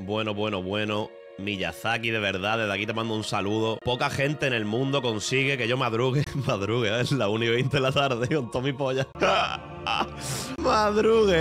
Bueno, bueno, bueno. Miyazaki, de verdad, desde aquí te mando un saludo. Poca gente en el mundo consigue que yo madrugue. Madrugue, es ¿eh? la 1 y 20 de la tarde con Tommy Polla. Madrugue,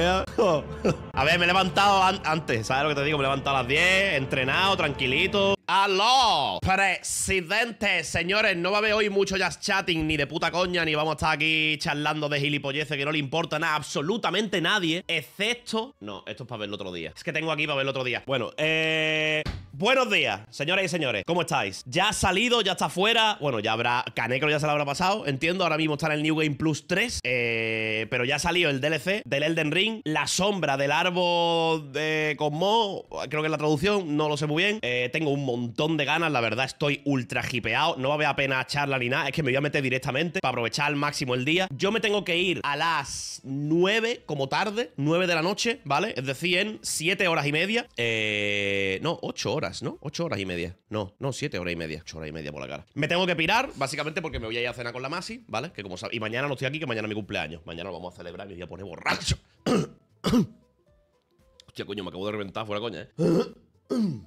A ver, me he levantado antes, ¿sabes lo que te digo? Me he levantado a las 10, entrenado, tranquilito. ¡Aló! Presidente, señores, no va a haber hoy mucho jazz chatting, ni de puta coña, ni vamos a estar aquí charlando de gilipolleces que no le importa a absolutamente nadie, excepto... No, esto es para el otro día. Es que tengo aquí para el otro día. Bueno, eh... Buenos días, señoras y señores, ¿cómo estáis? Ya ha salido, ya está fuera. Bueno, ya habrá. Canecro ya se lo habrá pasado, entiendo. Ahora mismo está en el New Game Plus 3. Eh, pero ya ha salido el DLC del Elden Ring. La sombra del árbol de Cosmo. Creo que es la traducción, no lo sé muy bien. Eh, tengo un montón de ganas, la verdad, estoy ultra hipeado. No va a haber pena charla ni nada. Es que me voy a meter directamente para aprovechar al máximo el día. Yo me tengo que ir a las 9 como tarde, 9 de la noche, ¿vale? Es decir, en 7 horas y media. Eh, no, 8 horas. ¿no? Ocho horas y media. No, no, siete horas y media. Ocho horas y media por la cara. Me tengo que pirar, básicamente porque me voy a ir a cenar con la Masi, ¿vale? Que como sabes Y mañana no estoy aquí, que mañana es mi cumpleaños. Mañana lo vamos a celebrar y ya voy a poner borracho. Hostia, coño, me acabo de reventar fuera coña, ¿eh?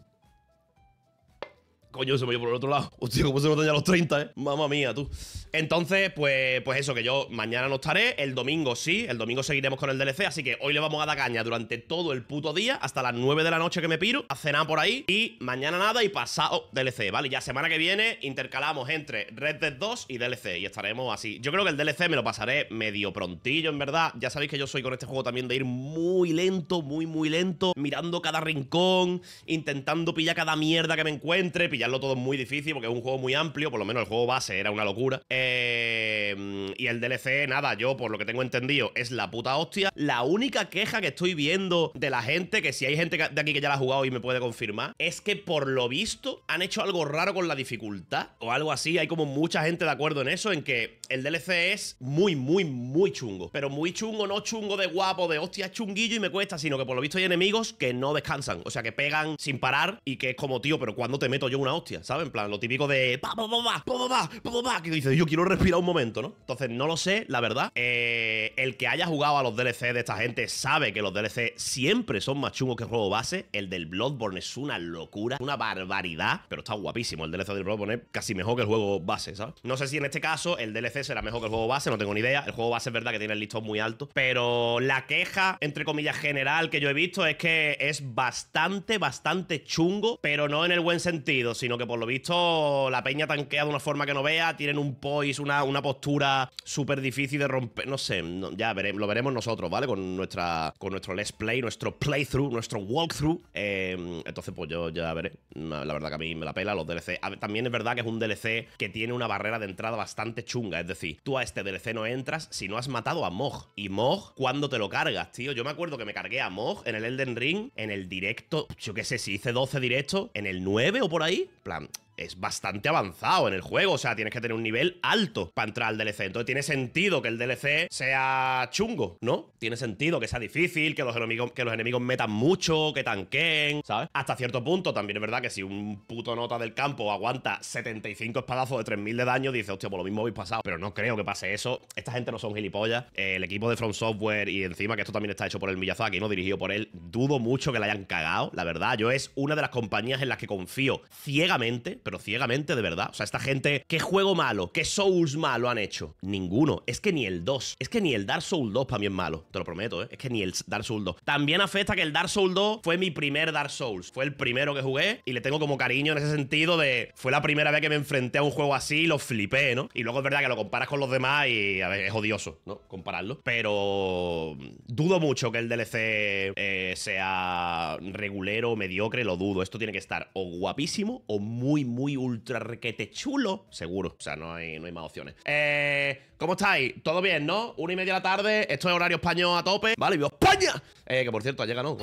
Coño, se me dio por el otro lado. Hostia, ¿cómo se me ya los 30, eh? Mamma mía, tú. Entonces, pues, pues eso, que yo mañana no estaré. El domingo sí, el domingo seguiremos con el DLC. Así que hoy le vamos a dar caña durante todo el puto día, hasta las 9 de la noche que me piro, a cenar por ahí. Y mañana nada y pasado DLC, ¿vale? Ya semana que viene intercalamos entre Red Dead 2 y DLC. Y estaremos así. Yo creo que el DLC me lo pasaré medio prontillo, en verdad. Ya sabéis que yo soy con este juego también de ir muy lento, muy, muy lento, mirando cada rincón, intentando pillar cada mierda que me encuentre, pillar todo muy difícil porque es un juego muy amplio, por lo menos el juego base era una locura. Eh, y el DLC, nada, yo por lo que tengo entendido es la puta hostia. La única queja que estoy viendo de la gente, que si hay gente de aquí que ya la ha jugado y me puede confirmar, es que por lo visto han hecho algo raro con la dificultad o algo así. Hay como mucha gente de acuerdo en eso, en que el DLC es muy, muy, muy chungo. Pero muy chungo, no chungo de guapo, de hostia, chunguillo y me cuesta, sino que por lo visto hay enemigos que no descansan. O sea, que pegan sin parar y que es como, tío, pero cuando te meto yo una hostia, ¿sabes? En plan, lo típico de pa, pa, pa, pa, pa, pa, que dices, yo quiero respirar un momento, ¿no? Entonces, no lo sé, la verdad. Eh, el que haya jugado a los DLC de esta gente sabe que los DLC siempre son más chungos que el juego base. El del Bloodborne es una locura, una barbaridad, pero está guapísimo. El DLC del Bloodborne es casi mejor que el juego base, ¿sabes? No sé si en este caso el DLC será mejor que el juego base, no tengo ni idea. El juego base es verdad que tiene el listón muy alto, pero la queja, entre comillas, general que yo he visto es que es bastante, bastante chungo, pero no en el buen sentido, sino que por lo visto la peña tanquea de una forma que no vea, tienen un poise, una, una postura súper difícil de romper, no sé, ya lo veremos nosotros, ¿vale? Con, nuestra, con nuestro let's play, nuestro playthrough, nuestro walkthrough. Eh, entonces, pues yo ya veré. La verdad que a mí me la pela los DLC. también es verdad que es un DLC que tiene una barrera de entrada bastante chunga, es decir, tú a este DLC no entras si no has matado a Mog. Y Mog, ¿cuándo te lo cargas, tío? Yo me acuerdo que me cargué a Mog en el Elden Ring, en el directo, yo qué sé, si hice 12 directos, en el 9 o por ahí, plan, es bastante avanzado en el juego. O sea, tienes que tener un nivel alto para entrar al DLC. Entonces tiene sentido que el DLC sea chungo, ¿no? Tiene sentido que sea difícil, que los enemigos, que los enemigos metan mucho, que tanqueen, ¿sabes? Hasta cierto punto también es verdad que si un puto nota del campo aguanta 75 espadazos de 3000 de daño, dice, hostia, por pues lo mismo habéis pasado. Pero no creo que pase eso. Esta gente no son gilipollas. El equipo de From Software y encima que esto también está hecho por el Miyazaki, no dirigido por él, dudo mucho que la hayan cagado. La verdad, yo es una de las compañías en las que confío ciegamente pero ciegamente, de verdad. O sea, esta gente, ¿qué juego malo? ¿Qué Souls malo han hecho? Ninguno. Es que ni el 2. Es que ni el Dark Souls 2 para mí es malo. Te lo prometo, ¿eh? Es que ni el Dark Souls 2. También afecta que el Dark Souls 2 fue mi primer Dark Souls. Fue el primero que jugué y le tengo como cariño en ese sentido de... Fue la primera vez que me enfrenté a un juego así y lo flipé, ¿no? Y luego es verdad que lo comparas con los demás y a ver, es odioso, ¿no? Compararlo. Pero dudo mucho que el DLC eh, sea regulero, mediocre, lo dudo. Esto tiene que estar o guapísimo o muy, muy muy ultra requete chulo, seguro. O sea, no hay, no hay más opciones. Eh, ¿Cómo estáis? ¿Todo bien, no? Una y media de la tarde, esto es horario español a tope. Vale, vivo España. Eh, que por cierto, ayer ganó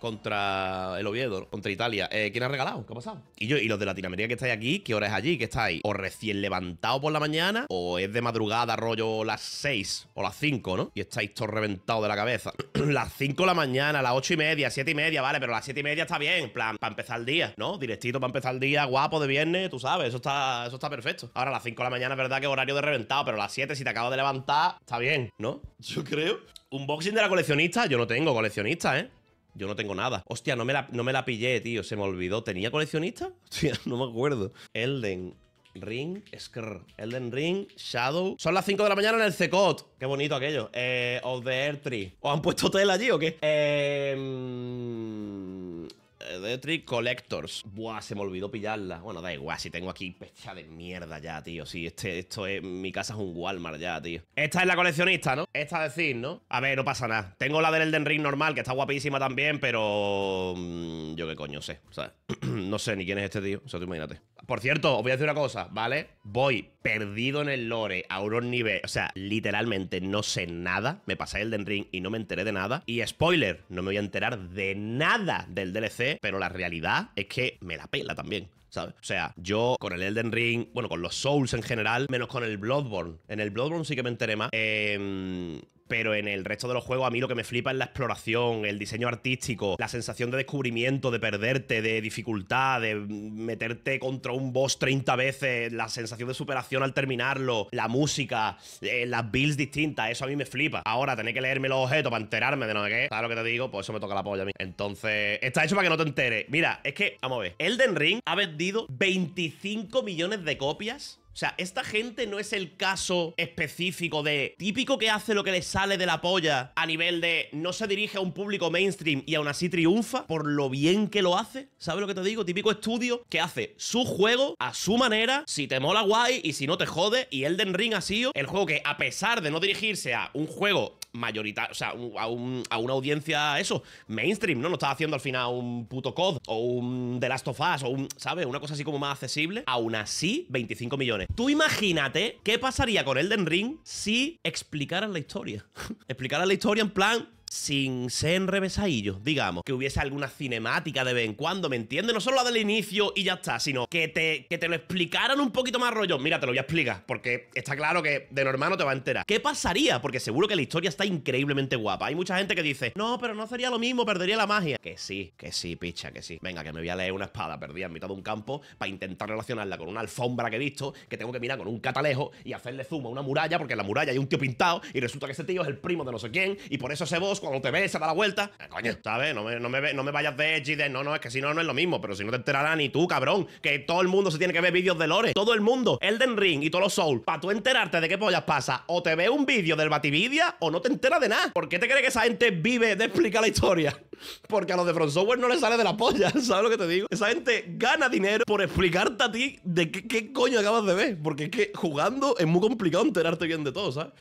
contra el Oviedo, contra Italia. Eh, ¿Quién ha regalado? ¿Qué ha pasado? Y yo, y los de Latinoamérica que estáis aquí, ¿qué hora es allí? ¿Qué estáis? ¿O recién levantado por la mañana? ¿O es de madrugada, rollo las seis o las cinco, ¿no? Y estáis todos reventados de la cabeza. las cinco de la mañana, las ocho y media, Siete y media, vale, pero las siete y media está bien, en plan, para empezar el día, ¿no? Directito para empezar el día, guapo de viernes, tú sabes, eso está, eso está perfecto. Ahora, a las 5 de la mañana es verdad que horario de reventado, pero a las 7, si te acabas de levantar, está bien, ¿no? Yo creo. Unboxing de la coleccionista, yo no tengo coleccionista, ¿eh? Yo no tengo nada. Hostia, no me, la, no me la pillé, tío. Se me olvidó. ¿Tenía coleccionista? Hostia, no me acuerdo. Elden Ring, Skrr. Elden Ring, Shadow. Son las 5 de la mañana en el CECOT. Qué bonito aquello. Eh, of the Air o han puesto tela allí o qué? Eh. Trick Collectors. Buah, se me olvidó pillarla. Bueno, da igual, si tengo aquí pecha de mierda ya, tío. Si este, esto es. Mi casa es un Walmart ya, tío. Esta es la coleccionista, ¿no? Esta decir, ¿no? A ver, no pasa nada. Tengo la del Elden Ring normal, que está guapísima también, pero. Mm, yo qué coño sé. O sea, no sé ni quién es este tío. O sea, tú imagínate. Por cierto, os voy a decir una cosa, ¿vale? Voy perdido en el lore, a unos nivel. O sea, literalmente no sé nada. Me pasé el Elden Ring y no me enteré de nada. Y spoiler, no me voy a enterar de nada del DLC, pero la realidad es que me la pela también. ¿sabes? O sea, yo con el Elden Ring, bueno, con los Souls en general, menos con el Bloodborne. En el Bloodborne sí que me enteré más. Eh, pero en el resto de los juegos a mí lo que me flipa es la exploración, el diseño artístico, la sensación de descubrimiento, de perderte, de dificultad, de meterte contra un boss 30 veces, la sensación de superación al terminarlo, la música, eh, las builds distintas, eso a mí me flipa. Ahora, tenéis que leerme los objetos para enterarme de no sé qué, ¿sabes lo que te digo? Pues eso me toca la polla a mí. Entonces, está hecho para que no te enteres. Mira, es que, vamos a ver, Elden Ring ha vendido 25 millones de copias o sea, esta gente no es el caso específico de típico que hace lo que le sale de la polla a nivel de no se dirige a un público mainstream y aún así triunfa por lo bien que lo hace. ¿Sabes lo que te digo? Típico estudio que hace su juego a su manera, si te mola guay y si no te jode. Y Elden Ring ha sido el juego que a pesar de no dirigirse a un juego mayoritario, o sea, a, una audiencia, eso, mainstream, ¿no? No estaba haciendo al final un puto COD o un The Last of Us o un, ¿sabes? Una cosa así como más accesible. Aún así, 25 millones. Tú imagínate qué pasaría con Elden Ring si explicaras la historia. explicaras la historia en plan, sin ser enrevesadillos, digamos, que hubiese alguna cinemática de vez en cuando, ¿me entiendes? No solo la del inicio y ya está, sino que te, te lo explicaran un poquito más rollo. Mira, te lo voy a explicar, porque está claro que de normal no te va a enterar. ¿Qué pasaría? Porque seguro que la historia está increíblemente guapa. Hay mucha gente que dice, no, pero no sería lo mismo, perdería la magia. Que sí, que sí, picha, que sí. Venga, que me voy a leer una espada perdida en mitad de un campo para intentar relacionarla con una alfombra que he visto, que tengo que mirar con un catalejo y hacerle zumo a una muralla, porque en la muralla hay un tío pintado y resulta que ese tío es el primo de no sé quién y por eso ese cuando te ves, se da la vuelta. Eh, coño, ¿sabes? No me, vayas de edgy de no, no, es que si no, no es lo mismo. Pero si no te enterarán ni tú, cabrón, que todo el mundo se tiene que ver vídeos de Lore. Todo el mundo, Elden Ring y todos los Souls. Para tú enterarte de qué pollas pasa, o te ve un vídeo del Batividia o no te enteras de nada. ¿Por qué te crees que esa gente vive de explicar la historia? Porque a los de Front Software no les sale de la polla, ¿sabes lo que te digo? Esa gente gana dinero por explicarte a ti de qué, qué coño acabas de ver. Porque es que jugando es muy complicado enterarte bien de todo, ¿sabes?